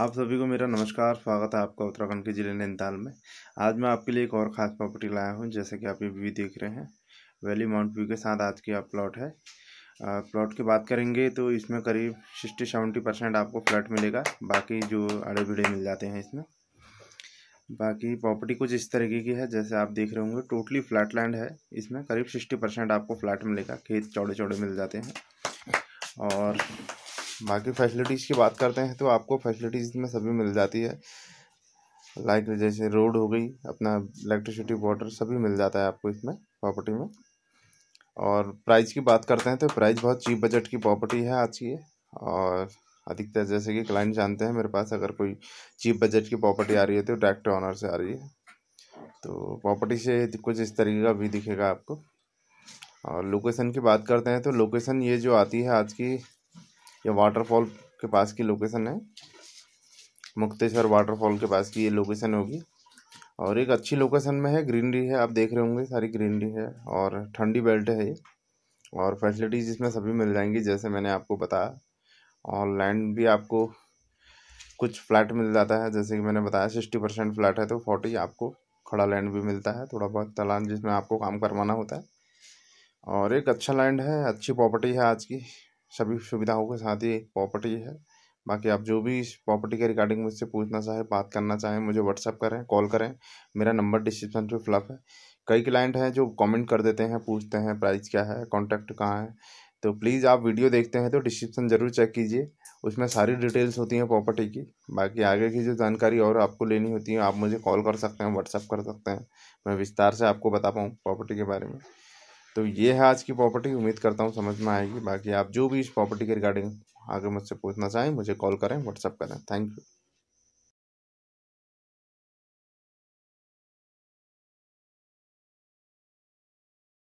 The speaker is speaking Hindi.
आप सभी को मेरा नमस्कार स्वागत है आपका उत्तराखंड के ज़िले नैनीताल में आज मैं आपके लिए एक और ख़ास प्रॉपर्टी लाया हूँ जैसे कि आप ये व्यू देख रहे हैं वैली माउंट व्यू के साथ आज की आप प्लॉट है प्लॉट की बात करेंगे तो इसमें करीब सिक्सटी सेवेंटी परसेंट आपको फ्लैट मिलेगा बाकी जो अड़े भिड़े मिल जाते हैं इसमें बाकी प्रॉपर्टी कुछ इस तरीके की है जैसे आप देख रहे होंगे टोटली फ्लैट लैंड है इसमें करीब सिक्सटी परसेंट आपको फ्लैट मिलेगा खेत चौड़े चौड़े मिल जाते हैं और बाकी फैसिलिटीज़ की बात करते हैं तो आपको फैसिलिटीज़ में सभी मिल जाती है लाइक जैसे रोड हो गई अपना इलेक्ट्रिसिटी वाटर सभी मिल जाता है आपको इसमें प्रॉपर्टी में और प्राइस की बात करते हैं तो प्राइस बहुत चीप बजट की प्रॉपर्टी है आज की और अधिकतर जैसे कि क्लाइंट जानते हैं मेरे पास अगर कोई चीप बजट की प्रॉपर्टी आ रही है तो डायरेक्ट ऑनर से आ रही है तो प्रॉपर्टी से कुछ इस तरीके का भी दिखेगा आपको और लोकेशन की बात करते हैं तो लोकेशन ये जो आती है आज की ये वाटरफॉल के पास की लोकेशन है मुक्तेश्वर वाटरफॉल के पास की ये लोकेशन होगी और एक अच्छी लोकेशन में है ग्रीनरी है आप देख रहे होंगे सारी ग्रीनरी है और ठंडी बेल्ट है ये और फैसिलिटीज़ इसमें सभी मिल जाएंगी जैसे मैंने आपको बताया और लैंड भी आपको कुछ फ्लैट मिल जाता है जैसे कि मैंने बताया सिक्सटी परसेंट फ्लैट है तो फोर्टी आपको खड़ा लैंड भी मिलता है थोड़ा बहुत तलान जिसमें आपको काम करवाना होता है और एक अच्छा लैंड है अच्छी प्रॉपर्टी है आज की सभी सुविधाओं के साथ ये प्रॉपर्टी है बाकी आप जो भी इस प्रॉपर्टी के रिगार्डिंग मुझसे पूछना चाहें बात करना चाहें मुझे व्हाट्सअप करें कॉल करें मेरा नंबर डिस्क्रिप्शन पे फ्लप है कई क्लाइंट हैं जो कमेंट कर देते हैं पूछते हैं प्राइस क्या है कॉन्टैक्ट कहाँ है तो प्लीज़ आप वीडियो देखते हैं तो डिस्क्रिप्शन ज़रूर चेक कीजिए उसमें सारी डिटेल्स होती हैं प्रॉपर्टी की बाकी आगे की जो जानकारी और आपको लेनी होती है आप मुझे कॉल कर सकते हैं व्हाट्सअप कर सकते हैं मैं विस्तार से आपको बता पाऊँ प्रॉपर्टी के बारे में तो ये है आज की प्रॉपर्टी उम्मीद करता हूँ समझ में आएगी बाकी आप जो भी इस प्रॉपर्टी के रिगार्डिंग आगे मुझसे पूछना चाहें मुझे कॉल करें व्हाट्सअप करें थैंक यू